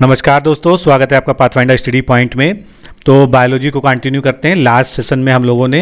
नमस्कार दोस्तों स्वागत है आपका पाथफाइंडर स्टडी पॉइंट में तो बायोलॉजी को कंटिन्यू करते हैं लास्ट सेशन में हम लोगों ने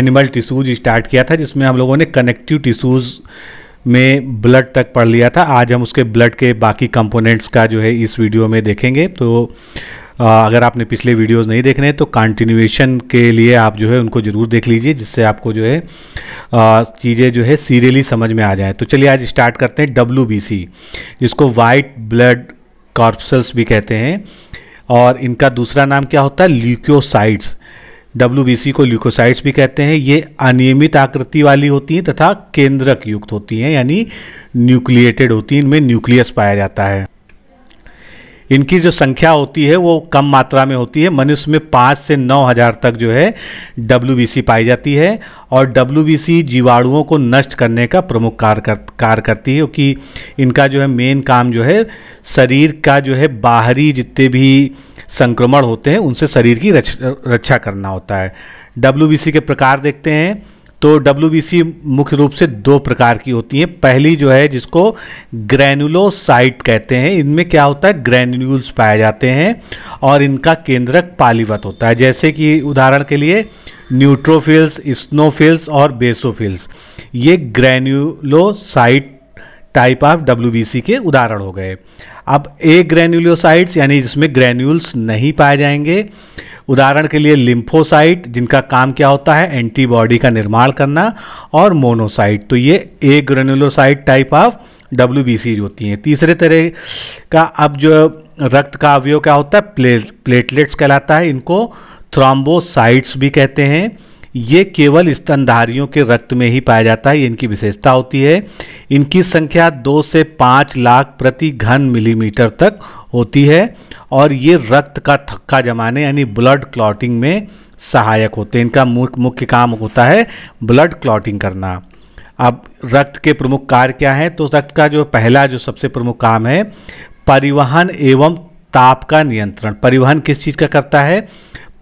एनिमल टिश्यूज स्टार्ट किया था जिसमें हम लोगों ने कनेक्टिव टिश्यूज में ब्लड तक पढ़ लिया था आज हम उसके ब्लड के बाकी कंपोनेंट्स का जो है इस वीडियो में देखेंगे तो अगर आपने पिछले वीडियोस नहीं देख रहे हैं तो कंटिन्यूएशन के लिए आप जो है उनको ज़रूर देख लीजिए जिससे आपको जो है चीज़ें जो है सीरियली समझ में आ जाए तो चलिए आज स्टार्ट करते हैं डब्ल्यू जिसको वाइट ब्लड कार्पसल्स भी कहते हैं और इनका दूसरा नाम क्या होता है ल्यूक्योसाइड्स डब्ल्यू को ल्यूकोसाइड्स भी कहते हैं ये अनियमित आकृति वाली होती हैं तथा केंद्रक युक्त होती हैं यानी न्यूक्लिएटेड होती हैं इनमें न्यूक्लियस पाया जाता है इनकी जो संख्या होती है वो कम मात्रा में होती है मनुष्य में पाँच से नौ हज़ार तक जो है डब्ल्यू पाई जाती है और डब्ल्यू जीवाणुओं को नष्ट करने का प्रमुख कार्य कर, कार्य करती है क्योंकि इनका जो है मेन काम जो है शरीर का जो है बाहरी जितने भी संक्रमण होते हैं उनसे शरीर की रक्षा करना होता है डब्ल्यू के प्रकार देखते हैं तो डब्ल्यू मुख्य रूप से दो प्रकार की होती है पहली जो है जिसको ग्रैनुलोसाइट कहते हैं इनमें क्या होता है ग्रैन्यूल्स पाए जाते हैं और इनका केंद्रक पालीवत होता है जैसे कि उदाहरण के लिए न्यूट्रोफिल्स स्नोफिल्स और बेसोफिल्स ये ग्रैन्यूलोसाइट टाइप ऑफ डब्ल्यू के उदाहरण हो गए अब ए ग्रैन्यूलोसाइट्स यानी जिसमें ग्रैन्यूल्स नहीं पाए जाएंगे उदाहरण के लिए लिम्फोसाइट जिनका काम क्या होता है एंटीबॉडी का निर्माण करना और मोनोसाइट तो ये a granulocyte type of W B Cs होती हैं तीसरे तरह का अब जो रक्त का अवयव क्या होता है प्लेट प्लेटलेट्स कहलाता है इनको थ्रोम्बोसाइट्स भी कहते हैं ये केवल स्तनधारियों के रक्त में ही पाया जाता है इनकी विशेषता होती है इनकी संख्या दो से पाँच लाख प्रति घन मिलीमीटर तक होती है और ये रक्त का थक्का जमाने यानी ब्लड क्लॉटिंग में सहायक होते हैं इनका मुख्य काम होता है ब्लड क्लॉटिंग करना अब रक्त के प्रमुख कार्य क्या हैं तो रक्त का जो पहला जो सबसे प्रमुख काम है परिवहन एवं ताप का नियंत्रण परिवहन किस चीज़ का करता है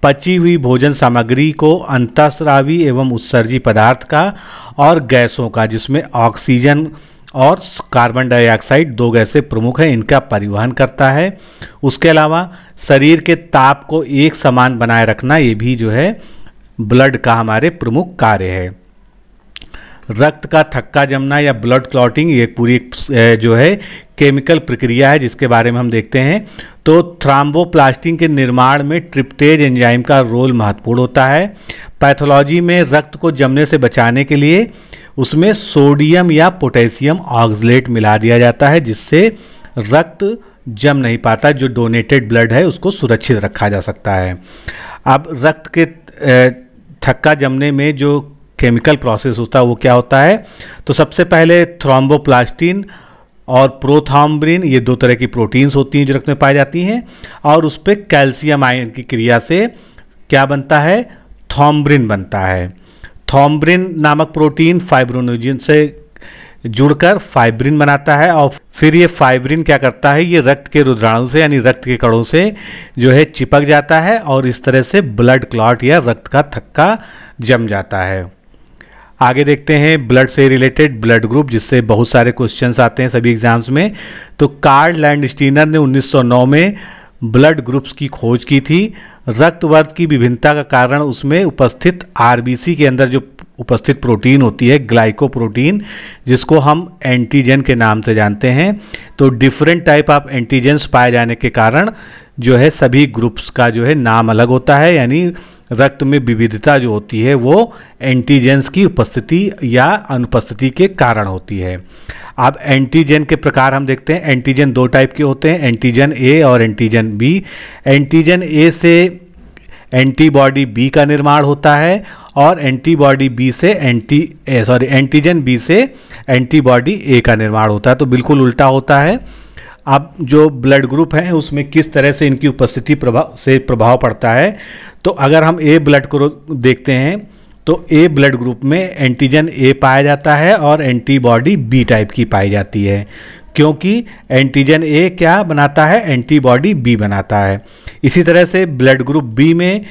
पची हुई भोजन सामग्री को अंतस्रावी एवं उत्सर्जी पदार्थ का और गैसों का जिसमें ऑक्सीजन और कार्बन डाइऑक्साइड दो गैसें प्रमुख हैं इनका परिवहन करता है उसके अलावा शरीर के ताप को एक समान बनाए रखना ये भी जो है ब्लड का हमारे प्रमुख कार्य है रक्त का थक्का जमना या ब्लड क्लॉटिंग ये पूरी जो है केमिकल प्रक्रिया है जिसके बारे में हम देखते हैं तो थ्राम्बोप्लास्टिन के निर्माण में ट्रिप्टेज एंजाइम का रोल महत्वपूर्ण होता है पैथोलॉजी में रक्त को जमने से बचाने के लिए उसमें सोडियम या पोटेशियम ऑक्सलेट मिला दिया जाता है जिससे रक्त जम नहीं पाता जो डोनेटेड ब्लड है उसको सुरक्षित रखा जा सकता है अब रक्त के थक्का जमने में जो केमिकल प्रोसेस होता है वो क्या होता है तो सबसे पहले थ्रोम्बोप्लास्टिन और प्रोथाम्ब्रिन ये दो तरह की प्रोटीन्स होती हैं जो रक्त में पाई जाती हैं और उस पर कैल्शियम आयन की क्रिया से क्या बनता है थॉम्ब्रिन बनता है थॉम्ब्रिन नामक प्रोटीन फाइब्रोनोजिन से जुड़कर फाइब्रिन बनाता है और फिर ये फाइब्रिन क्या करता है ये रक्त के रुद्राणु से यानी रक्त के कणों से जो है चिपक जाता है और इस तरह से ब्लड क्लॉट या रक्त का थक्का जम जाता है आगे देखते हैं ब्लड से रिलेटेड ब्लड ग्रुप जिससे बहुत सारे क्वेश्चन आते हैं सभी एग्जाम्स में तो कार्ल लैंड स्टीनर ने 1909 में ब्लड ग्रुप्स की खोज की थी रक्त वर्ग की विभिन्नता का कारण उसमें उपस्थित आर के अंदर जो उपस्थित प्रोटीन होती है ग्लाइकोप्रोटीन जिसको हम एंटीजन के नाम से जानते हैं तो डिफरेंट टाइप ऑफ एंटीजेंस पाए जाने के कारण जो है सभी ग्रुप्स का जो है नाम अलग होता है यानी रक्त में विविधता जो होती है वो एंटीजेंस की उपस्थिति या अनुपस्थिति के कारण होती है अब एंटीजन के प्रकार हम देखते हैं एंटीजन दो टाइप के होते हैं एंटीजन ए और एंटीजन बी एंटीजन ए से एंटीबॉडी बी का निर्माण होता है और एंटीबॉडी बी से एंटी सॉरी एंटीजन बी से एंटीबॉडी ए का निर्माण होता है तो बिल्कुल उल्टा होता है आप जो ब्लड ग्रुप हैं उसमें किस तरह से इनकी उपस्थिति प्रभाव से प्रभाव पड़ता है तो अगर हम ए ब्लड को देखते हैं तो ए ब्लड ग्रुप में एंटीजन ए पाया जाता है और एंटीबॉडी बी टाइप की पाई जाती है क्योंकि एंटीजन ए क्या बनाता है एंटीबॉडी बी बनाता है इसी तरह से ब्लड ग्रुप बी में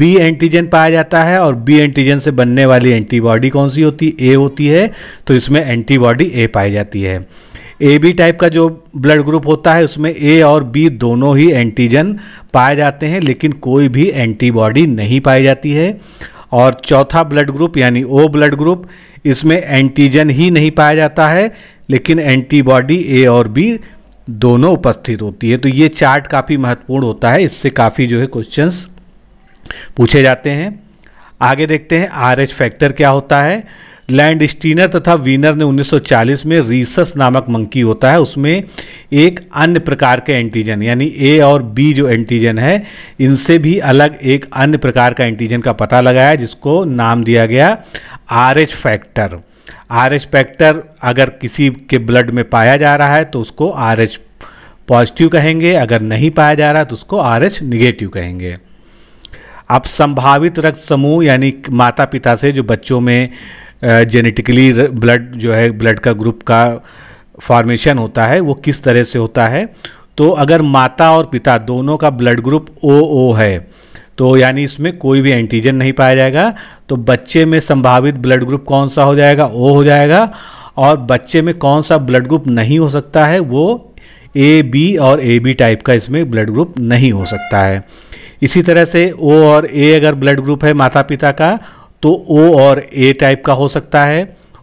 बी एंटीजन पाया जाता है और बी एंटीजन से बनने वाली एंटीबॉडी कौन सी होती ए होती है तो इसमें एंटीबॉडी ए पाई जाती है ए बी टाइप का जो ब्लड ग्रुप होता है उसमें ए और बी दोनों ही एंटीजन पाए जाते हैं लेकिन कोई भी एंटीबॉडी नहीं पाई जाती है और चौथा ब्लड ग्रुप यानी ओ ब्लड ग्रुप इसमें एंटीजन ही नहीं पाया जाता है लेकिन एंटीबॉडी ए और बी दोनों उपस्थित होती है तो ये चार्ट काफ़ी महत्वपूर्ण होता है इससे काफ़ी जो है क्वेश्चंस पूछे जाते हैं आगे देखते हैं आर एच फैक्टर क्या होता है लैंड स्टीनर तथा वीनर ने 1940 में रीसस नामक मंकी होता है उसमें एक अन्य प्रकार के एंटीजन यानी ए और बी जो एंटीजन है इनसे भी अलग एक अन्य प्रकार का एंटीजन का पता लगाया जिसको नाम दिया गया R H factor R H factor अगर किसी के ब्लड में पाया जा रहा है तो उसको आर एच पॉजिटिव कहेंगे अगर नहीं पाया जा रहा है तो उसको आर एच निगेटिव कहेंगे अब संभावित रक्त समूह यानी माता पिता से जो बच्चों में जेनेटिकली ब्लड जो है ब्लड का ग्रुप का फॉर्मेशन होता है वो किस तरह से होता है तो अगर माता और पिता दोनों का ब्लड ग्रुप ओ ओ है तो यानी इसमें कोई भी एंटीजन नहीं पाया जाएगा तो बच्चे में संभावित ब्लड ग्रुप कौन सा हो जाएगा ओ हो जाएगा और बच्चे में कौन सा ब्लड ग्रुप नहीं हो सकता है वो ए बी और ए बी टाइप का इसमें ब्लड ग्रुप नहीं हो सकता है इसी तरह से ओ और ए अगर ब्लड ग्रुप है माता पिता का तो ओ और ए टाइप का हो सकता है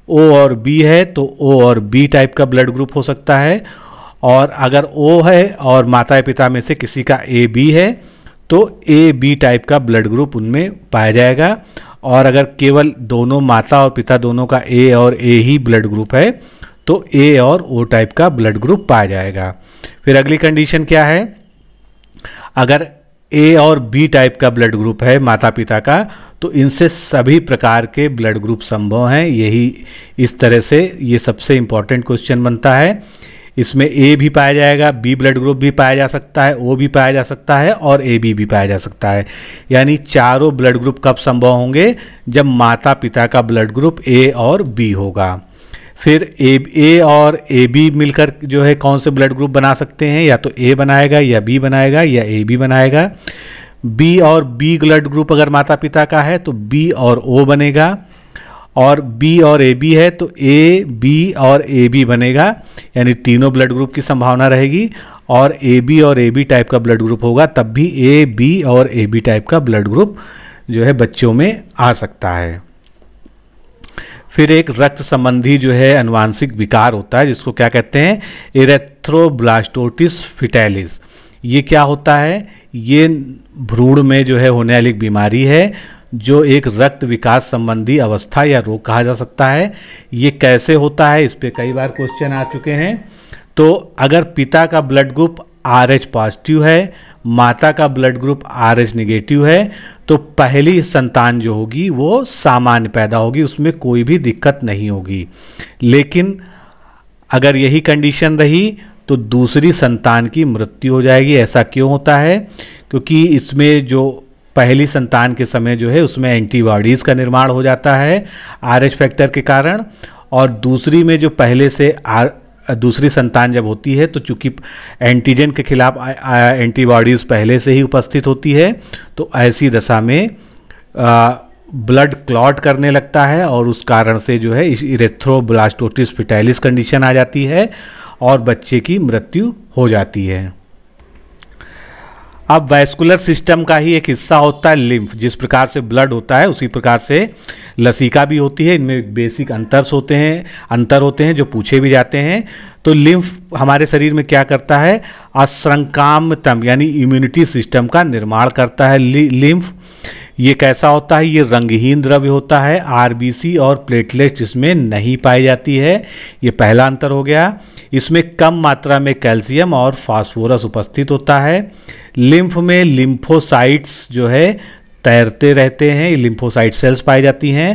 ओ और बी है तो ओ और बी टाइप का ब्लड ग्रुप हो सकता है और अगर ओ है और माता या पिता में से किसी का ए बी है तो ए बी टाइप का ब्लड ग्रुप उनमें पाया जाएगा और अगर केवल दोनों माता और पिता दोनों का ए और ए ही ब्लड ग्रुप है तो ए और ओ टाइप का ब्लड ग्रुप पाया जाएगा फिर अगली कंडीशन क्या है अगर ए और बी टाइप का ब्लड ग्रुप है माता पिता का तो इनसे सभी प्रकार के ब्लड ग्रुप संभव हैं यही इस तरह से ये सबसे इम्पॉर्टेंट क्वेश्चन बनता है इसमें ए भी पाया जाएगा बी ब्लड ग्रुप भी पाया जा सकता है ओ भी पाया जा सकता है और ए बी भी पाया जा सकता है यानी चारों ब्लड ग्रुप कब संभव होंगे जब माता पिता का ब्लड ग्रुप ए और बी होगा फिर ए ए और ए बी मिलकर जो है कौन से ब्लड ग्रुप बना सकते हैं या तो ए बनाएगा या बी बनाएगा या ए बी बनाएगा बी और बी ब्लड ग्रुप अगर माता पिता का है तो बी और ओ बनेगा और बी और ए बी है तो ए बी और ए बी बनेगा यानी तीनों ब्लड ग्रुप की संभावना रहेगी और ए बी और ए बी टाइप का ब्लड ग्रुप होगा तब भी ए बी और ए बी टाइप का ब्लड ग्रुप जो है बच्चों में आ सकता है फिर एक रक्त संबंधी जो है अनुवांशिक विकार होता है जिसको क्या कहते हैं एरेथ्रोब्लास्टोटिस फिटैलिस ये क्या होता है ये भ्रूण में जो है होने वाली बीमारी है जो एक रक्त विकास संबंधी अवस्था या रोग कहा जा सकता है ये कैसे होता है इस पर कई बार क्वेश्चन आ चुके हैं तो अगर पिता का blood group R H positive है माता का blood group R H negative है तो पहली संतान जो होगी वो सामान्य पैदा होगी उसमें कोई भी दिक्कत नहीं होगी लेकिन अगर यही कंडीशन रही तो दूसरी संतान की मृत्यु हो जाएगी ऐसा क्यों होता है क्योंकि इसमें जो पहली संतान के समय जो है उसमें एंटीबॉडीज़ का निर्माण हो जाता है आर एच फैक्टर के कारण और दूसरी में जो पहले से आर दूसरी संतान जब होती है तो चूंकि एंटीजन के खिलाफ एंटीबॉडीज़ पहले से ही उपस्थित होती है तो ऐसी दशा में आ, ब्लड क्लॉट करने लगता है और उस कारण से जो है इरेथ्रोब्लास्टोटिस फिटाइलिस कंडीशन आ जाती है और बच्चे की मृत्यु हो जाती है अब वैस्कुलर सिस्टम का ही एक हिस्सा होता है लिम्फ जिस प्रकार से ब्लड होता है उसी प्रकार से लसीका भी होती है इनमें बेसिक अंतर्स होते हैं अंतर होते हैं जो पूछे भी जाते हैं तो लिम्फ हमारे शरीर में क्या करता है असंकामतम यानी इम्यूनिटी सिस्टम का निर्माण करता है लिम्फ ये कैसा होता है ये रंगहीन द्रव्य होता है आरबीसी और प्लेटलेट्स इसमें नहीं पाई जाती है ये पहला अंतर हो गया इसमें कम मात्रा में कैल्शियम और फास्फोरस उपस्थित होता है लिम्फ में लिम्फोसाइट्स जो है तैरते रहते हैं लिम्फोसाइट सेल्स पाई जाती हैं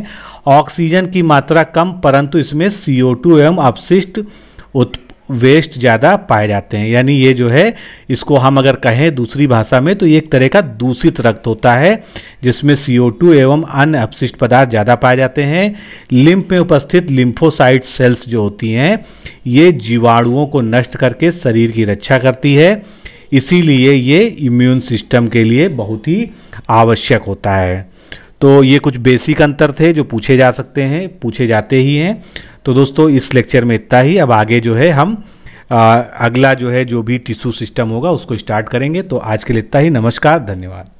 ऑक्सीजन की मात्रा कम परंतु इसमें सी एवं अपशिष्ट उत्प वेस्ट ज़्यादा पाए जाते हैं यानी ये जो है इसको हम अगर कहें दूसरी भाषा में तो ये एक तरह का दूषित रक्त होता है जिसमें सी एवं अन्य अपशिष्ट पदार्थ ज़्यादा पाए जाते हैं लिम्फ में उपस्थित लिम्फोसाइट सेल्स जो होती हैं ये जीवाणुओं को नष्ट करके शरीर की रक्षा करती है इसीलिए ये इम्यून सिस्टम के लिए बहुत ही आवश्यक होता है तो ये कुछ बेसिक अंतर थे जो पूछे जा सकते हैं पूछे जाते ही हैं तो दोस्तों इस लेक्चर में इतना ही अब आगे जो है हम आ, अगला जो है जो भी टिश्यू सिस्टम होगा उसको स्टार्ट करेंगे तो आज के लिए इतना ही नमस्कार धन्यवाद